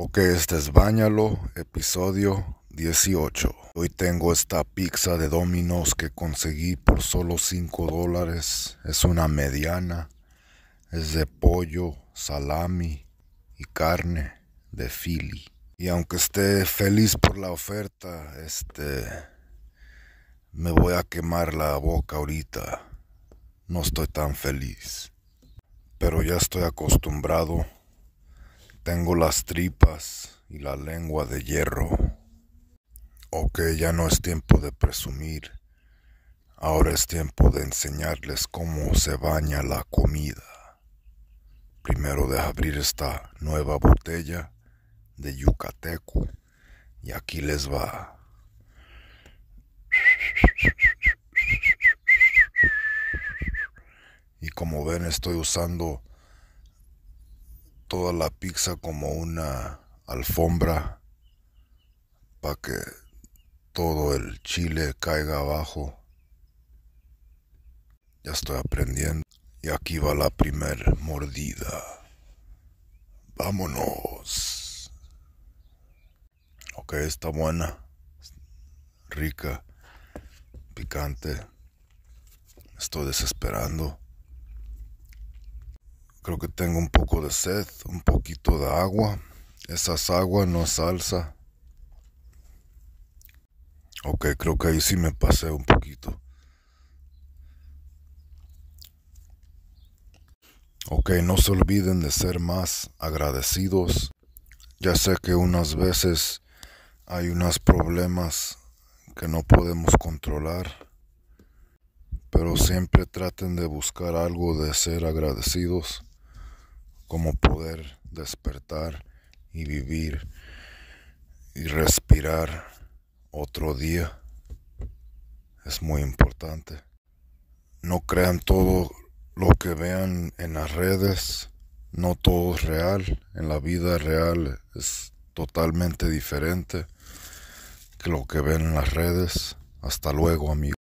Ok, este es Báñalo, episodio 18. Hoy tengo esta pizza de Domino's que conseguí por solo 5 dólares. Es una mediana. Es de pollo, salami y carne de fili. Y aunque esté feliz por la oferta, este. Me voy a quemar la boca ahorita. No estoy tan feliz. Pero ya estoy acostumbrado tengo las tripas y la lengua de hierro. Ok, ya no es tiempo de presumir. Ahora es tiempo de enseñarles cómo se baña la comida. Primero de abrir esta nueva botella de yucateco. Y aquí les va. Y como ven estoy usando toda la pizza como una alfombra para que todo el chile caiga abajo. Ya estoy aprendiendo. Y aquí va la primer mordida. Vámonos. Ok, está buena. Rica. Picante. estoy desesperando. Creo que tengo un poco de sed, un poquito de agua. Esas aguas no es salsa. Ok, creo que ahí sí me pasé un poquito. Ok, no se olviden de ser más agradecidos. Ya sé que unas veces hay unos problemas que no podemos controlar, pero siempre traten de buscar algo de ser agradecidos cómo poder despertar y vivir y respirar otro día es muy importante. No crean todo lo que vean en las redes, no todo es real, en la vida real es totalmente diferente que lo que ven en las redes. Hasta luego, amigos.